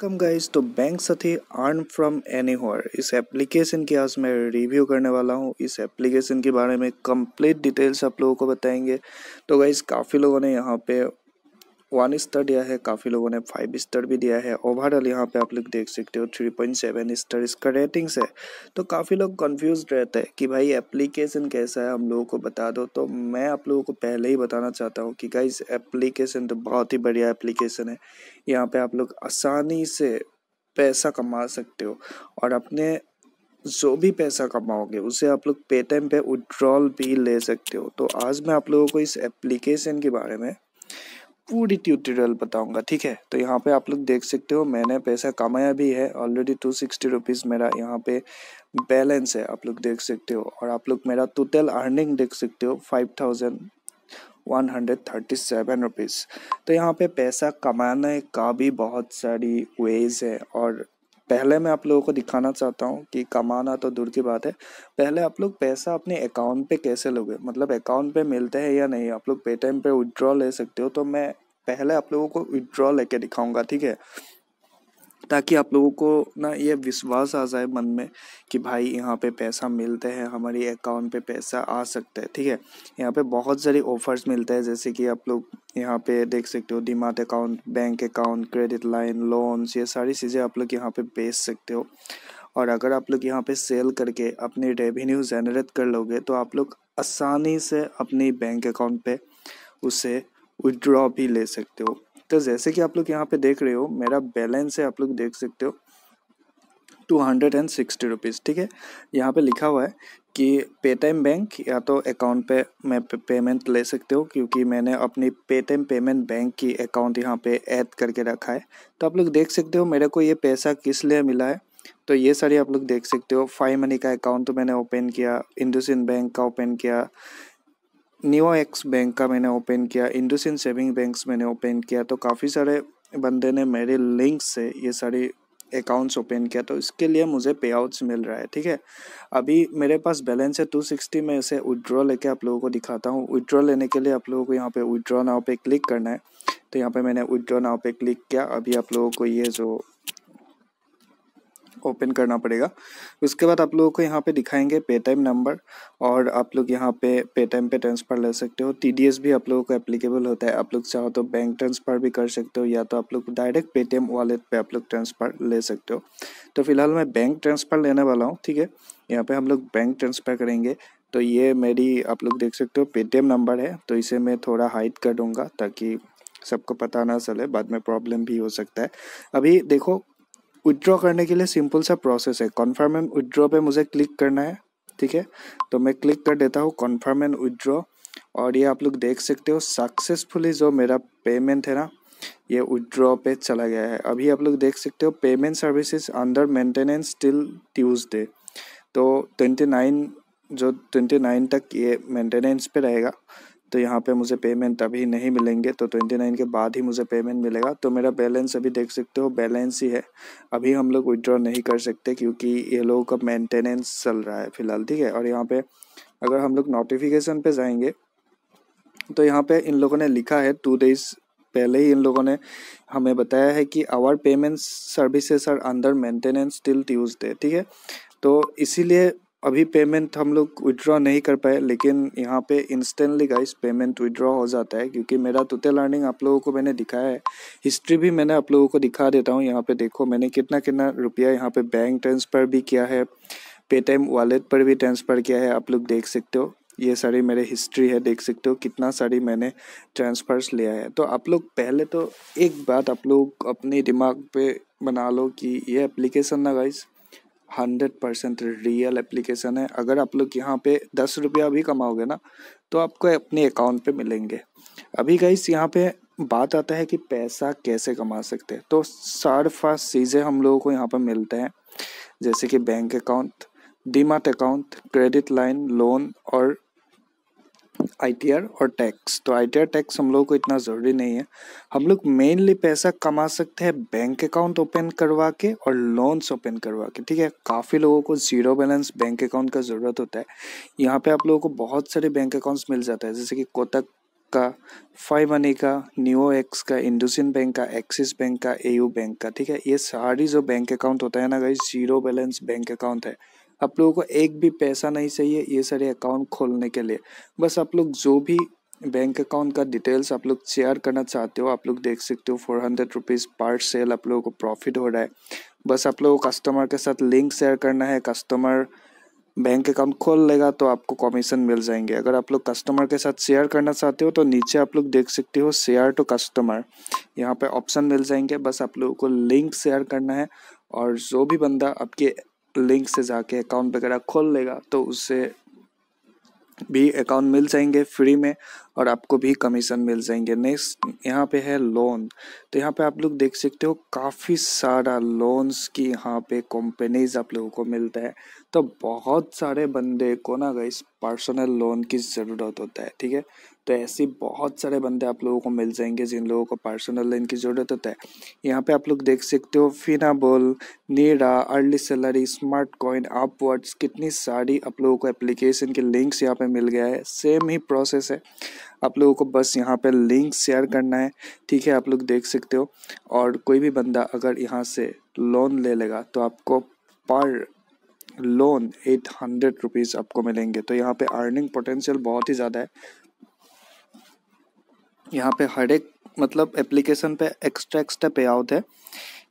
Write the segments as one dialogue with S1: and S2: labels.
S1: कम guys तो bank Sathi earn from anywhere इस एप्लीकेशन की आज मैं रिव्यू करने वाला हूँ इस एप्लीकेशन के बारे में कंप्लीट डिटेल्स आप लोगों को बताएंगे तो गाइस काफ़ी लोगों ने यहाँ पे वन स्टार दिया है काफ़ी लोगों ने फाइव स्टार भी दिया है ओवरऑल यहाँ पे आप लोग देख सकते हो थ्री पॉइंट सेवन स्टार इसका रेटिंग्स है तो काफ़ी लोग कंफ्यूज रहते हैं कि भाई एप्लीकेशन कैसा है हम लोगों को बता दो तो मैं आप लोगों को पहले ही बताना चाहता हूँ कि गाइज एप्लीकेशन तो बहुत ही बढ़िया एप्लीकेशन है यहाँ पर आप लोग आसानी से पैसा कमा सकते हो और अपने जो भी पैसा कमाओगे उसे आप लोग पेटीएम पे विड्रॉल भी ले सकते हो तो आज मैं आप लोगों को इस एप्लीकेशन के बारे में पूरी ट्यूटोरियल बताऊंगा ठीक है तो यहाँ पे आप लोग देख सकते हो मैंने पैसा कमाया भी है ऑलरेडी टू सिक्सटी रुपीज़ मेरा यहाँ पे बैलेंस है आप लोग देख सकते हो और आप लोग मेरा टोटल अर्निंग देख सकते हो five thousand one hundred thirty seven rupees तो यहाँ पे पैसा कमाने का भी बहुत सारी वेज है और पहले मैं आप लोगों को दिखाना चाहता हूँ कि कमाना तो दूर की बात है पहले आप लोग पैसा अपने अकाउंट पे कैसे लोगे मतलब अकाउंट पे मिलते हैं या नहीं आप लोग पेटीएम पे विड्रॉ ले सकते हो तो मैं पहले आप लोगों को विड्रॉ लेके दिखाऊंगा ठीक है ताकि आप लोगों को ना ये विश्वास आ जाए मन में कि भाई यहाँ पे पैसा मिलते हैं हमारी अकाउंट पे पैसा आ सकता है ठीक है यहाँ पे बहुत सारी ऑफर्स मिलते हैं जैसे कि आप लोग यहाँ पे देख सकते हो demat account bank account credit line loans ये सारी चीज़ें आप लोग यहाँ पे बेच सकते हो और अगर आप लोग यहाँ पे सेल करके अपने रेवेन्यू जनरेट कर लोगे तो आप लोग आसानी से अपने बैंक अकाउंट पे उसे विड्रॉ भी ले सकते हो तो जैसे कि आप लोग यहाँ पे देख रहे हो मेरा बैलेंस है आप लोग देख सकते हो two hundred and sixty rupees ठीक है यहाँ पे लिखा हुआ है कि पेटीएम बैंक या तो अकाउंट पे मैं पे, पेमेंट ले सकते हो क्योंकि मैंने अपनी पेटीएम पेमेंट बैंक की अकाउंट यहाँ पे ऐड करके रखा है तो आप लोग देख सकते हो मेरे को ये पैसा किस लिए मिला है तो ये सारी आप लोग देख सकते हो फाइव मनी का अकाउंट तो मैंने ओपन किया इंडोसिन बैंक का ओपन किया न्यू एक्स बैंक का मैंने ओपन किया इंडोसिन सेविंग बैंक्स मैंने ओपन किया तो काफ़ी सारे बंदे ने मेरे लिंक से ये सारी अकाउंट्स ओपन किया तो इसके लिए मुझे पे आउट्स मिल रहा है ठीक है अभी मेरे पास बैलेंस है टू सिक्सटी में इसे विड्रॉ लेके आप लोगों को दिखाता हूँ विड्रॉ लेने के लिए आप लोगों को यहाँ पे विड्रॉ नाव पे क्लिक करना है तो यहाँ पे मैंने विड्रॉ नाव पे क्लिक किया अभी आप लोगों को ये जो ओपन करना पड़ेगा उसके बाद आप लोगों को यहाँ पे दिखाएंगे पे टाइम नंबर और आप लोग यहाँ पे पे टाइम पे ट्रांसफ़र ले सकते हो टीडीएस भी आप लोगों को एप्लीकेबल होता है आप लोग चाहो तो बैंक ट्रांसफ़र भी कर सकते हो या तो आप लोग डायरेक्ट पेटीएम वॉलेट पे आप लोग ट्रांसफ़र ले सकते हो तो फिलहाल मैं बैंक ट्रांसफ़र लेने वाला हूँ ठीक है यहाँ पर हम लोग बैंक ट्रांसफ़र करेंगे तो ये मेरी आप लोग देख सकते हो पेटीएम नंबर है तो इसे मैं थोड़ा हाइट कर दूँगा ताकि सबको पता ना चले बाद में प्रॉब्लम भी हो सकता है अभी देखो विदड्रॉ करने के लिए सिंपल सा प्रोसेस है कन्फर्म एंड विदड्रॉ पे मुझे क्लिक करना है ठीक है तो मैं क्लिक कर देता हूँ कन्फर्म एंड विड्रॉ और ये आप लोग देख सकते हो सक्सेसफुली जो मेरा पेमेंट है ना ये विदड्रॉ पे चला गया है अभी आप लोग देख सकते हो payment services under maintenance till Tuesday तो ट्वेंटी नाइन जो ट्वेंटी नाइन तक ये मेंटेनेंस पे रहेगा तो यहाँ पे मुझे पेमेंट अभी नहीं मिलेंगे तो ट्वेंटी नाइन के बाद ही मुझे पेमेंट मिलेगा तो मेरा बैलेंस अभी देख सकते हो बैलेंस ही है अभी हम लोग विड्रॉ नहीं कर सकते क्योंकि ये लोगों का मेंटेनेंस चल रहा है फिलहाल ठीक है और यहाँ पे अगर हम लोग नोटिफिकेशन पे जाएंगे तो यहाँ पे इन लोगों ने लिखा है टू डेज पहले ही इन लोगों ने हमें बताया है कि our payment services are under maintenance till Tuesday ठीक है तो इसीलिए अभी पेमेंट हम लोग विदड्रॉ नहीं कर पाए लेकिन यहाँ पे इंस्टेंटली गाइस पेमेंट विदड्रॉ हो जाता है क्योंकि मेरा टोटल अर्निंग आप लोगों को मैंने दिखाया है हिस्ट्री भी मैंने आप लोगों को दिखा देता हूँ यहाँ पे देखो मैंने कितना कितना रुपया यहाँ पे बैंक ट्रांसफ़र भी किया है पेटीएम वॉलेट पर भी ट्रांसफ़र किया है आप लोग देख सकते हो ये सारी मेरे हिस्ट्री है देख सकते हो कितना सारी मैंने ट्रांसफ़र्स लिया है तो आप लोग पहले तो एक बात आप लोग अपने दिमाग पर बना लो कि ये एप्लीकेशन ना guys hundred percent real application है अगर आप लोग यहाँ पे दस रुपया भी कमाओगे ना तो आपको अपने अकाउंट पे मिलेंगे अभी गाइस यहाँ पे बात आता है कि पैसा कैसे कमा सकते हैं तो सार फास्ट चीज़ें हम लोगों को यहाँ पर मिलते हैं जैसे कि bank account demat account credit line loan और आई और टैक्स तो आई टैक्स हम लोगों को इतना ज़रूरी नहीं है हम लोग मेनली पैसा कमा सकते हैं बैंक अकाउंट ओपन करवा के और लोन्स ओपन करवा के ठीक है काफ़ी लोगों को ज़ीरो बैलेंस बैंक अकाउंट का ज़रूरत होता है यहाँ पे आप लोगों को बहुत सारे बैंक अकाउंट्स मिल जाता है जैसे कि कोटक का फाइव मनी का न्यू एक्स का इंडोसिन बैंक का एक्सिस बैंक का एयू बैंक का ठीक है ये सारी जो बैंक अकाउंट होता है ना गई जीरो बैलेंस बैंक अकाउंट है आप लोगों को एक भी पैसा नहीं चाहिए ये सारे अकाउंट खोलने के लिए बस आप लोग जो भी बैंक अकाउंट का डिटेल्स आप लोग शेयर करना चाहते हो आप लोग देख सकते हो four hundred rupees per sale आप लोगों को प्रॉफिट हो रहा है बस आप लोगों को कस्टमर के साथ लिंक शेयर करना है कस्टमर बैंक अकाउंट खोल लेगा तो आपको कमीशन मिल जाएंगे अगर आप लोग कस्टमर के साथ शेयर करना चाहते हो तो नीचे आप लोग देख सकते हो शेयर टू कस्टमर यहाँ पे ऑप्शन मिल जाएंगे बस आप लोगों को लिंक शेयर करना है और जो भी बंदा आपके लिंक से जाके अकाउंट वगैरह खोल लेगा तो उससे भी अकाउंट मिल जाएंगे फ्री में और आपको भी कमीशन मिल जाएंगे नेक्स्ट यहाँ पे है लोन तो यहाँ पे आप लोग देख सकते हो काफ़ी सारा लोन्स की यहाँ पे कंपनीज आप लोगों को मिलता है तो बहुत सारे बंदे को ना इस पर्सनल लोन की ज़रूरत होता है ठीक है तो ऐसे बहुत सारे बंदे आप लोगों को मिल जाएंगे जिन लोगों को पर्सनल लोन की ज़रूरत होता है यहाँ पे आप लोग देख सकते हो Finnable Nira early salary smart coin upwards कितनी सारी आप लोगों को एप्लीकेशन के लिंक्स यहाँ पे मिल गया है सेम ही प्रोसेस है आप लोगों को बस यहाँ पे लिंक शेयर करना है ठीक है आप लोग देख सकते हो और कोई भी बंदा अगर यहाँ से लोन ले लेगा तो आपको पर लोन एट हंड्रेड रुपीज़ आपको मिलेंगे तो यहाँ पे अर्निंग पोटेंशियल बहुत ही ज़्यादा है यहाँ पे हर एक मतलब एप्लीकेशन पे एक्स्ट्रा एक्स्ट्रा पे आउट है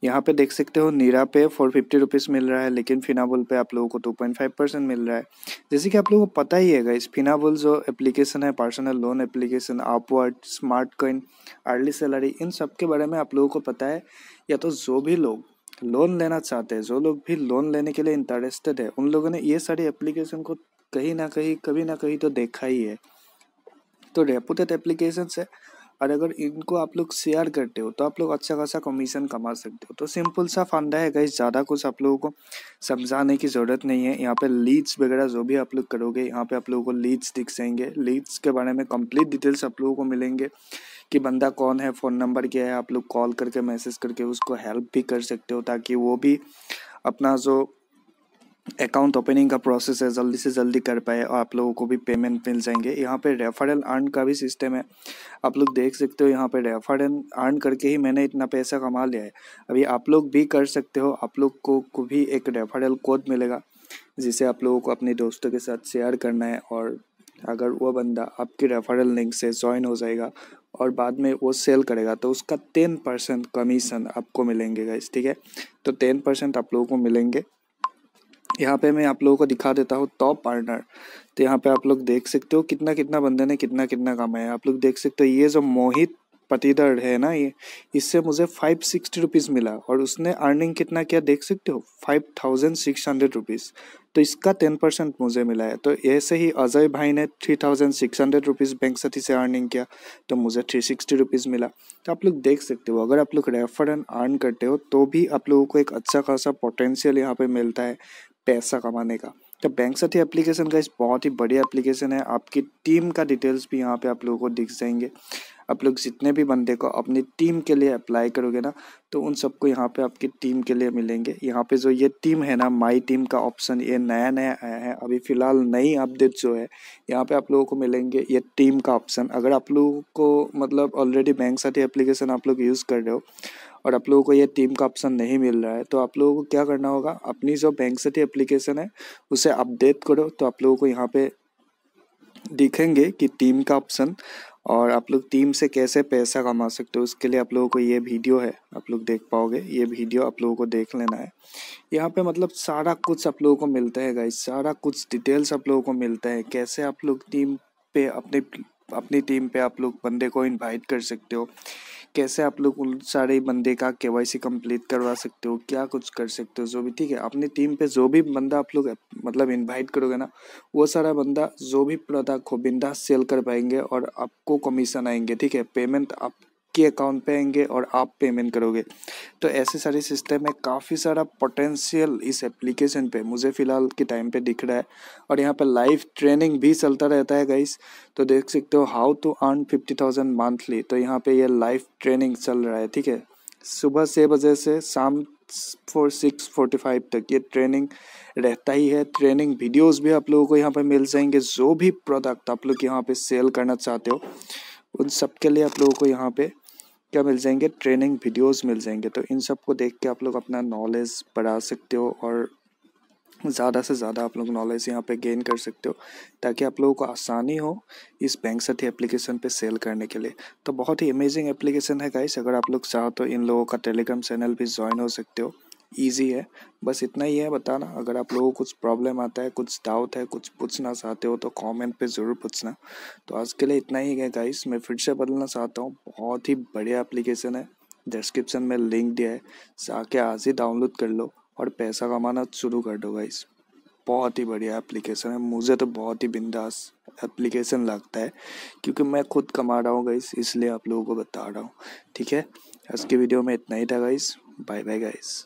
S1: यहाँ पे देख सकते हो नीरा पे फोर फिफ्टी रुपीज़ मिल रहा है लेकिन फिनाबुल पे आप लोगों को टू पॉइंट फाइव परसेंट मिल रहा है जैसे कि आप लोगों को पता ही है इस फिनाबुल जो एप्लीकेशन है personal loan application upward smart coin early salary इन सब के बारे में आप लोगों को पता है या तो जो भी लोग लोन लेना चाहते हैं जो लोग भी लोन लेने के लिए इंटरेस्टेड है उन लोगों ने ये सारी एप्लीकेशन को कहीं ना कहीं कभी ना कहीं तो देखा ही है तो रेपुटेड एप्लीकेशन है और अगर इनको आप लोग शेयर करते हो तो आप लोग अच्छा खासा कमीशन कमा सकते हो तो सिंपल सा फंडा है कहीं ज़्यादा कुछ आप लोगों को समझाने की ज़रूरत नहीं है यहाँ पे लीड्स वगैरह जो भी आप लोग करोगे यहाँ पे आप लोगों को लीड्स दिख जाएंगे लीड्स के बारे में कंप्लीट डिटेल्स आप लोगों को मिलेंगे कि बंदा कौन है फ़ोन नंबर क्या है आप लोग कॉल करके मैसेज करके उसको हेल्प भी कर सकते हो ताकि वो भी अपना जो अकाउंट ओपनिंग का प्रोसेस है जल्दी से जल्दी कर पाए और आप लोगों को भी पेमेंट मिल जाएंगे यहाँ पे रेफरल अर्न का भी सिस्टम है आप लोग देख सकते हो यहाँ पे रेफरल अर्न करके ही मैंने इतना पैसा कमा लिया है अभी आप लोग भी कर सकते हो आप लोग को, को भी एक रेफरल कोड मिलेगा जिसे आप लोगों को अपने दोस्तों के साथ शेयर करना है और अगर वह बंदा आपके रेफरल लिंक से ज्वाइन हो जाएगा और बाद में वो सेल करेगा तो उसका टेन परसेंट कमीशन आपको मिलेंगे गाइस ठीक है तो टेन परसेंट आप लोगों को मिलेंगे यहाँ पे मैं आप लोगों को दिखा देता हूँ टॉप पार्टनर तो यहाँ पे आप लोग देख सकते हो कितना कितना बंदे ने कितना कितना कमाया आप लोग देख सकते हो ये जो मोहित पटीदड़ है ना ये इससे मुझे फाइव सिक्सटी रुपीज़ मिला और उसने अर्निंग कितना किया देख सकते हो five thousand six hundred rupees तो इसका टेन परसेंट मुझे मिला है तो ऐसे ही अजय भाई ने three thousand six hundred rupees bank Sathi से अर्निंग किया तो मुझे थ्री सिक्सटी रुपीज़ मिला तो आप लोग देख सकते हो अगर आप लोग रेफर एंड अर्न करते हो तो भी आप लोगों को एक अच्छा खासा पोटेंशियल यहाँ पर मिलता है पैसा कमाने का तो बैंक साथी एप्लीकेशन का इस बहुत ही बढ़िया एप्लीकेशन है आपकी टीम का डिटेल्स भी यहाँ पे आप लोगों को दिख जाएंगे आप लोग जितने भी बंदे को अपनी टीम के लिए अप्लाई करोगे ना तो उन सबको यहाँ पे आपकी टीम के लिए मिलेंगे यहाँ पे जो ये टीम है ना माई टीम का ऑप्शन ये नया नया आया है अभी फिलहाल नई अपडेट जो है यहाँ पे आप लोगों को मिलेंगे ये टीम का ऑप्शन अगर आप लोगों को मतलब ऑलरेडी बैंक साथी एप्लीकेशन आप लोग यूज़ कर रहे हो और आप लोगों को ये टीम का ऑप्शन नहीं मिल रहा है तो आप लोगों को क्या करना होगा अपनी जो बैंक सिटी एप्लीकेशन है उसे अपडेट करो तो आप लोगों को यहाँ पे दिखेंगे कि टीम का ऑप्शन और आप लोग टीम से कैसे पैसा कमा सकते हो उसके लिए आप लोगों को ये वीडियो है आप लोग देख पाओगे ये वीडियो आप लोगों को देख लेना है यहाँ पे मतलब सारा कुछ आप लोगों को मिलता है गाइस सारा कुछ डिटेल्स आप लोगों को मिलता है कैसे आप लोग टीम पे अपने अपनी टीम पे आप लोग बंदे को इनवाइट कर सकते हो कैसे आप लोग उन सारे बंदे का के वाई सी कम्प्लीट करवा सकते हो क्या कुछ कर सकते हो जो भी ठीक है अपनी टीम पे जो भी बंदा आप लोग मतलब इनवाइट करोगे ना वो सारा बंदा जो भी प्रोडक्ट हो बिंदा सेल कर पाएंगे और आपको कमीशन आएंगे ठीक है पेमेंट आप के अकाउंट पे आएंगे और आप पेमेंट करोगे तो ऐसे सारे सिस्टम है काफ़ी सारा पोटेंशियल इस एप्लीकेशन पे मुझे फ़िलहाल के टाइम पे दिख रहा है और यहाँ पे लाइव ट्रेनिंग भी चलता रहता है गाइस तो देख सकते हो how to earn fifty thousand monthly तो यहाँ पे ये लाइव ट्रेनिंग चल रहा है ठीक है सुबह छः बजे से शाम फोर सिक्स फोर्टी फाइव तक ये ट्रेनिंग रहता ही है ट्रेनिंग वीडियोज़ भी आप लोगों को यहाँ पर मिल जाएंगे जो भी प्रोडक्ट आप लोग यहाँ पर सेल करना चाहते हो उन सब के लिए आप लोगों को यहाँ पे क्या मिल जाएंगे ट्रेनिंग वीडियोस मिल जाएंगे तो इन सब को देख के आप लोग अपना नॉलेज बढ़ा सकते हो और ज़्यादा से ज़्यादा आप लोग नॉलेज यहाँ पे गेन कर सकते हो ताकि आप लोगों को आसानी हो इस बैंक साथी एप्लीकेशन पे सेल करने के लिए तो बहुत ही अमेजिंग एप्लीकेशन है गाइस अगर आप लोग चाहो तो इन लोगों का टेलीग्राम चैनल भी ज्वाइन हो सकते हो ईजी है बस इतना ही है बताना अगर आप लोगों को कुछ प्रॉब्लम आता है कुछ डाउट है कुछ पूछना चाहते हो तो कमेंट पे ज़रूर पूछना तो आज के लिए इतना ही है गाइस मैं फिर से बदलना चाहता हूँ बहुत ही बढ़िया एप्लीकेशन है डिस्क्रिप्शन में लिंक दिया है जाके आज ही डाउनलोड कर लो और पैसा कमाना शुरू कर दो गाइस बहुत ही बढ़िया एप्लीकेशन है मुझे तो बहुत ही बिंदास एप्लीकेशन लगता है क्योंकि मैं खुद कमा रहा हूँ गाइस इसलिए आप लोगों को बता रहा हूँ ठीक है आज के वीडियो में इतना ही था गाइस बाय बाय गाइस